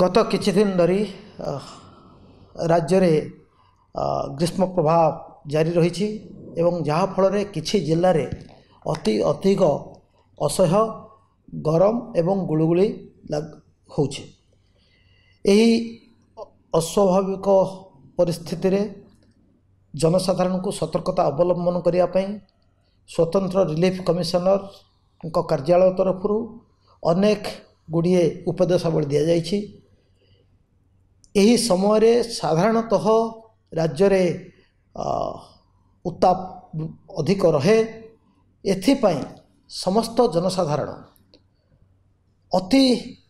ଗତ କିଛି ଦିନ ଧରି ରାଜ୍ୟରେ ଗ୍ରୀଷ୍ମ ପ୍ରଭାବ ଜାରି ରହିଛି ଏବଂ ଯାହାଫଳରେ କିଛି ଜିଲ୍ଲାରେ ଅତି ଅଧିକ ଅସହ୍ୟ ଗରମ ଏବଂ ଗୁଳୁଗୁଳି ହେଉଛି ଏହି ଅସ୍ୱାଭାବିକ ପରିସ୍ଥିତିରେ ଜନସାଧାରଣଙ୍କୁ ସତର୍କତା ଅବଲମ୍ବନ କରିବା ପାଇଁ ସ୍ୱତନ୍ତ୍ର ରିଲିଫ କମିଶନର୍ଙ୍କ କାର୍ଯ୍ୟାଳୟ ତରଫରୁ ଅନେକ ଗୁଡ଼ିଏ ଉପଦେଶାବଳୀ ଦିଆଯାଇଛି ଏହି ସମୟରେ ସାଧାରଣତଃ ରାଜ୍ୟରେ ଉତ୍ତାପ ଅଧିକ ରହେ ଏଥିପାଇଁ ସମସ୍ତ ଜନସାଧାରଣ ଅତି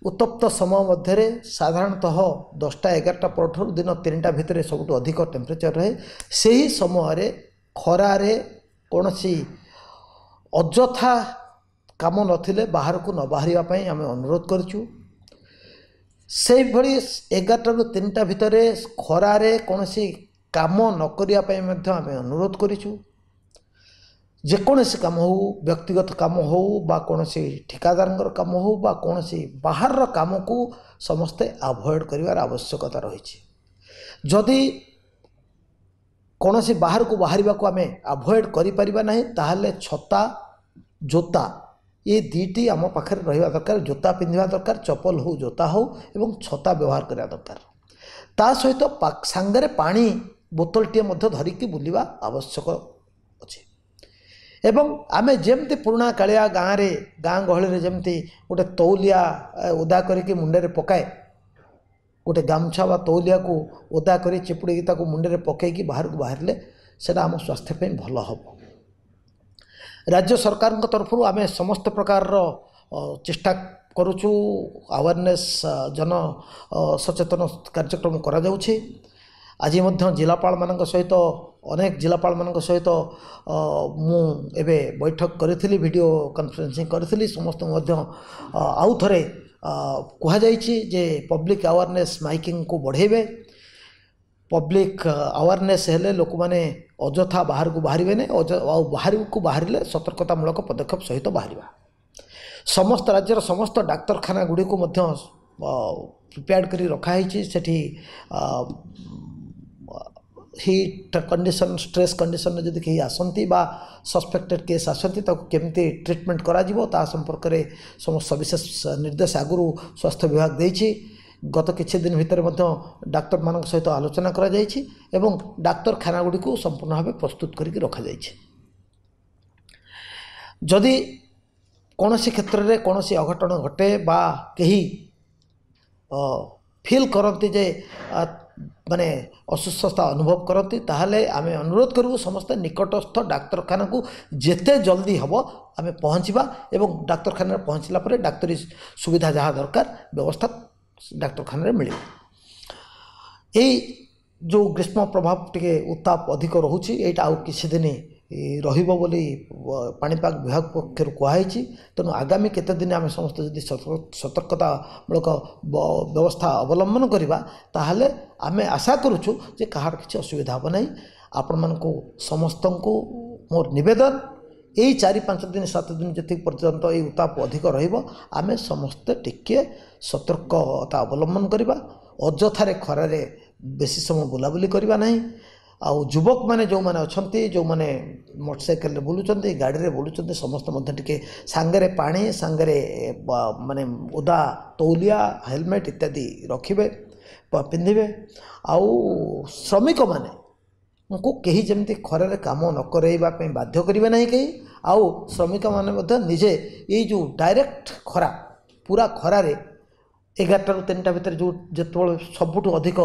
ଉତ୍ତପ୍ତ ସମୟ ମଧ୍ୟରେ ସାଧାରଣତଃ ଦଶଟା ଏଗାରଟା ପରଠାରୁ ଦିନ ତିନିଟା ଭିତରେ ସବୁଠୁ ଅଧିକ ଟେମ୍ପରେଚର ରହେ ସେହି ସମୟରେ ଖରାରେ କୌଣସି ଅଯଥା କାମ ନଥିଲେ ବାହାରକୁ ନ ବାହାରିବା ପାଇଁ ଆମେ ଅନୁରୋଧ କରିଛୁ ସେହିଭଳି ଏଗାରଟାରୁ ତିନିଟା ଭିତରେ ଖରାରେ କୌଣସି କାମ ନ କରିବା ପାଇଁ ମଧ୍ୟ ଆମେ ଅନୁରୋଧ କରିଛୁ ଯେକୌଣସି କାମ ହେଉ ବ୍ୟକ୍ତିଗତ କାମ ହେଉ ବା କୌଣସି ଠିକାଦାରଙ୍କର କାମ ହେଉ ବା କୌଣସି ବାହାରର କାମକୁ ସମସ୍ତେ ଆଭଏଡ଼ କରିବାର ଆବଶ୍ୟକତା ରହିଛି ଯଦି କୌଣସି ବାହାରକୁ ବାହାରିବାକୁ ଆମେ ଆଭଏଡ଼ କରିପାରିବା ନାହିଁ ତାହେଲେ ଛତା ଜୋତା ଏ ଦୁଇଟି ଆମ ପାଖରେ ରହିବା ଦରକାର ଜୋତା ପିନ୍ଧିବା ଦରକାର ଚପଲ ହେଉ ଜୋତା ହେଉ ଏବଂ ଛତା ବ୍ୟବହାର କରିବା ଦରକାର ତା ସହିତ ସାଙ୍ଗରେ ପାଣି ବୋତଲଟିଏ ମଧ୍ୟ ଧରିକି ବୁଲିବା ଆବଶ୍ୟକ ଅଛି ଏବଂ ଆମେ ଯେମିତି ପୁରୁଣା କାଳିଆ ଗାଁରେ ଗାଁ ଗହଳିରେ ଯେମିତି ଗୋଟେ ତଉଲିଆ ଓଦା କରିକି ମୁଣ୍ଡରେ ପକାଏ ଗୋଟେ ଗାମୁଛା ବା ତଉଲିଆକୁ ଓଦା କରି ଚିପୁଡ଼ିକି ତାକୁ ମୁଣ୍ଡରେ ପକାଇକି ବାହାରକୁ ବାହାରିଲେ ସେଇଟା ଆମ ସ୍ୱାସ୍ଥ୍ୟ ପାଇଁ ଭଲ ହେବ ରାଜ୍ୟ ସରକାରଙ୍କ ତରଫରୁ ଆମେ ସମସ୍ତ ପ୍ରକାରର ଚେଷ୍ଟା କରୁଛୁ ଆୱାରନେସ୍ ଜନ ସଚେତନ କାର୍ଯ୍ୟକ୍ରମ କରାଯାଉଛି ଆଜି ମଧ୍ୟ ଜିଲ୍ଲାପାଳମାନଙ୍କ ସହିତ ଅନେକ ଜିଲ୍ଲାପାଳମାନଙ୍କ ସହିତ ମୁଁ ଏବେ ବୈଠକ କରିଥିଲି ଭିଡ଼ିଓ କନଫରେନ୍ସିଂ କରିଥିଲି ସମସ୍ତଙ୍କୁ ମଧ୍ୟ ଆଉ ଥରେ କୁହାଯାଇଛି ଯେ ପବ୍ଲିକ୍ ଆୱାରନେସ୍ ମାଇକିଂକୁ ବଢ଼େଇବେ पब्लिक अवेयरनेस हेले लोक मैंने अजथा बाहर को बाहर बाहर को बाहर सतर्कतामूलक पदक्षेप सहित बाहर समस्त राज्यर समस्त डाक्तखाना गुड़ी प्रिपेयर कर रखाही से हिट कंडीशन स्ट्रेस कंडीशन जब कहीं आसती सस्पेक्टेड केस आसती केमी ट्रिटमेंट करा संपर्क में समस्त सविशेष निर्देश आगु स्वास्थ्य विभाग देखिए গত কিছু দিন ভিতরে ମଧ୍ୟ ଡାକ୍ତରମାନଙ୍କ ସହିତ ଆଲୋଚନା କରାଯାଇଛି ଏବଂ ଡାକ୍ତରଖାନା ଗୁଡ଼ିକୁ ସମ୍ପୂର୍ଣ୍ଣ ଭାବେ ପ୍ରସ୍ତୁତ କରିକି ରଖାଯାଇଛି ଯଦି କୌଣସି କ୍ଷେତ୍ରରେ କୌଣସି ଅଘଟଣ ଘଟେ ବା କେହି ଫିଲ୍ କରନ୍ତି ଯେ ମାନେ ଅସୁସ୍ଥତା ଅନୁଭବ କରନ୍ତି ତାହେଲେ ଆମେ ଅନୁରୋଧ କରିବୁ ସମସ୍ତେ ନିକଟସ୍ଥ ଡାକ୍ତରଖାନାକୁ ଯେତେ ଜଲ୍ଦି ହେବ ଆମେ ପହଞ୍ଚିବା ଏବଂ ଡାକ୍ତରଖାନାରେ ପହଞ୍ଚିଲା ପରେ ଡାକ୍ତରୀ ସୁବିଧା ଯାହା ଦରକାର ବ୍ୟବସ୍ଥା ಡಾಕ್ಟರ್ ಖಾನ್ರೆ ମିଳିବ ଏଇ ଯେଉଁ ଗ୍ରୀଷ୍ମ ପ୍ରଭାବ ଟିକେ ଉତ୍ତାପ ଅଧିକ ରହୁଛି ଏଇଟା ଆଉ କିଛି ଦିନ ରହିବ ବୋଲି ପାଣିପାଗ ବିଭାଗ ପକ୍ଷରୁ କୁହାହେଇଛି ତେଣୁ ଆଗାମୀ କେତେ ଦିନ ଆମେ ସମସ୍ତେ ଯଦି ସତର୍କତାମୂଳକ ବ୍ୟବସ୍ଥା ଅବଲମ୍ବନ କରିବା ତାହେଲେ ଆମେ ଆଶା କରୁଛୁ ଯେ କାହାର କିଛି ଅସୁବିଧା ହେବ ନାହିଁ ଆପଣମାନଙ୍କୁ ସମସ୍ତଙ୍କୁ ମୋର ନିବେଦନ ଏଇ ଚାରି ପାଞ୍ଚ ଦିନ ସାତ ଦିନ ଯେତିକି ପର୍ଯ୍ୟନ୍ତ ଏଇ ଉତ୍ତାପ ଅଧିକ ରହିବ ଆମେ ସମସ୍ତେ ଟିକିଏ ସତର୍କତା ଅବଲମ୍ବନ କରିବା ଅଯଥାରେ ଖରାରେ ବେଶୀ ସମୟ ବୁଲାବୁଲି କରିବା ନାହିଁ ଆଉ ଯୁବକମାନେ ଯେଉଁମାନେ ଅଛନ୍ତି ଯେଉଁମାନେ ମୋଟରସାଇକେଲରେ ବୁଲୁଛନ୍ତି ଗାଡ଼ିରେ ବୁଲୁଛନ୍ତି ସମସ୍ତେ ମଧ୍ୟ ଟିକିଏ ସାଙ୍ଗରେ ପାଣି ସାଙ୍ଗରେ ମାନେ ଓଦା ତଉଲିଆ ହେଲମେଟ୍ ଇତ୍ୟାଦି ରଖିବେ ପିନ୍ଧିବେ ଆଉ ଶ୍ରମିକମାନେ ଙ୍କୁ କେହି ଯେମିତି ଖରାରେ କାମ ନ କରାଇବା ପାଇଁ ବାଧ୍ୟ କରିବେ ନାହିଁ କେହି ଆଉ ଶ୍ରମିକମାନେ ମଧ୍ୟ ନିଜେ ଏଇ ଯେଉଁ ଡାଇରେକ୍ଟ ଖରା ପୁରା ଖରାରେ ଏଗାରଟାରୁ ତିନିଟା ଭିତରେ ଯେଉଁ ଯେତେବେଳେ ସବୁଠୁ ଅଧିକ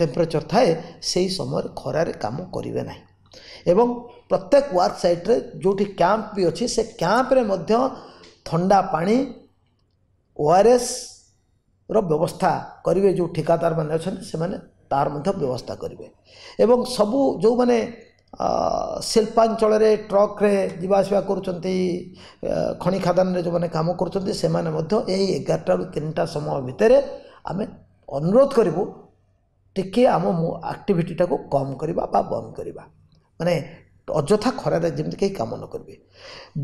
ଟେମ୍ପରେଚର ଥାଏ ସେହି ସମୟରେ ଖରାରେ କାମ କରିବେ ନାହିଁ ଏବଂ ପ୍ରତ୍ୟେକ ୱାର୍କ ସାଇଟ୍ରେ ଯେଉଁଠି କ୍ୟାମ୍ପ ବି ଅଛି ସେ କ୍ୟାମ୍ପରେ ମଧ୍ୟ ଥଣ୍ଡା ପାଣି ଓ ଆର ଏସ୍ର ବ୍ୟବସ୍ଥା କରିବେ ଯେଉଁ ଠିକାଦାରମାନେ ଅଛନ୍ତି ସେମାନେ ତା'ର ମଧ୍ୟ ବ୍ୟବସ୍ଥା କରିବେ ଏବଂ ସବୁ ଯେଉଁମାନେ ଶିଳ୍ପାଞ୍ଚଳରେ ଟ୍ରକ୍ରେ ଯିବା ଆସିବା କରୁଛନ୍ତି ଖଣି ଖାଦାନରେ ଯେଉଁମାନେ କାମ କରୁଛନ୍ତି ସେମାନେ ମଧ୍ୟ ଏହି ଏଗାରଟାରୁ ତିନିଟା ସମୟ ଭିତରେ ଆମେ ଅନୁରୋଧ କରିବୁ ଟିକିଏ ଆମ ଆକ୍ଟିଭିଟିଟାକୁ କମ୍ କରିବା ବା ବନ୍ଦ କରିବା ମାନେ ଅଯଥା ଖରାରେ ଯେମିତି କେହି କାମ ନ କରିବେ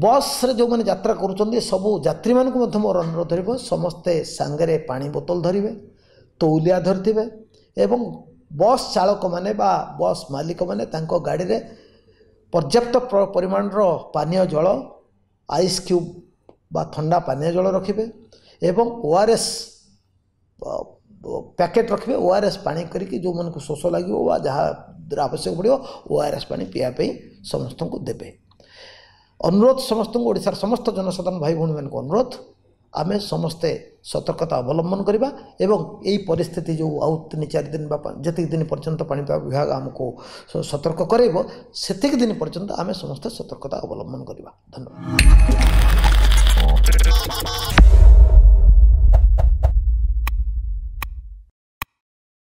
ବସ୍ରେ ଯେଉଁମାନେ ଯାତ୍ରା କରୁଛନ୍ତି ସବୁ ଯାତ୍ରୀମାନଙ୍କୁ ମଧ୍ୟ ମୋର ଅନୁରୋଧ ରହିବ ସମସ୍ତେ ସାଙ୍ଗରେ ପାଣି ବୋତଲ ଧରିବେ ତଉଲିଆ ଧରିଥିବେ ଏବଂ ବସ୍ ଚାଳକମାନେ ବା ବସ୍ ମାଲିକମାନେ ତାଙ୍କ ଗାଡ଼ିରେ ପର୍ଯ୍ୟାପ୍ତ ପରିମାଣର ପାନୀୟ ଜଳ ଆଇସ୍ କ୍ୟୁବ୍ ବା ଥଣ୍ଡା ପାନୀୟ ଜଳ ରଖିବେ ଏବଂ ଓ ଆର୍ ଏସ୍ ପ୍ୟାକେଟ୍ ରଖିବେ ଓ ଆର୍ ଏସ୍ ପାଣି କରିକି ଯେଉଁମାନଙ୍କୁ ଶୋଷ ଲାଗିବ ବା ଯାହା ଆବଶ୍ୟକ ପଡ଼ିବ ଓ ଆର୍ ଏସ୍ ପାଣି ପିଇବା ପାଇଁ ସମସ୍ତଙ୍କୁ ଦେବେ ଅନୁରୋଧ ସମସ୍ତଙ୍କୁ ଓଡ଼ିଶାର ସମସ୍ତ ଜନସାଧାରଣ ଭାଇ ଭଉଣୀମାନଙ୍କୁ ଅନୁରୋଧ ଆମେ ସମସ୍ତେ ସତର୍କତା ଅବଲମ୍ବନ କରିବା ଏବଂ ଏଇ ପରିସ୍ଥିତି ଯେଉଁ ଆଉ ତିନି ଚାରି ଦିନ ବା ଯେତିକି ଦିନ ପର୍ଯ୍ୟନ୍ତ ପାଣିପାଗ ବିଭାଗ ଆମକୁ ସତର୍କ କରାଇବ ସେତିକି ଦିନ ପର୍ଯ୍ୟନ୍ତ ଆମେ ସମସ୍ତେ ସତର୍କତା ଅବଲମ୍ବନ କରିବା ଧନ୍ୟବାଦ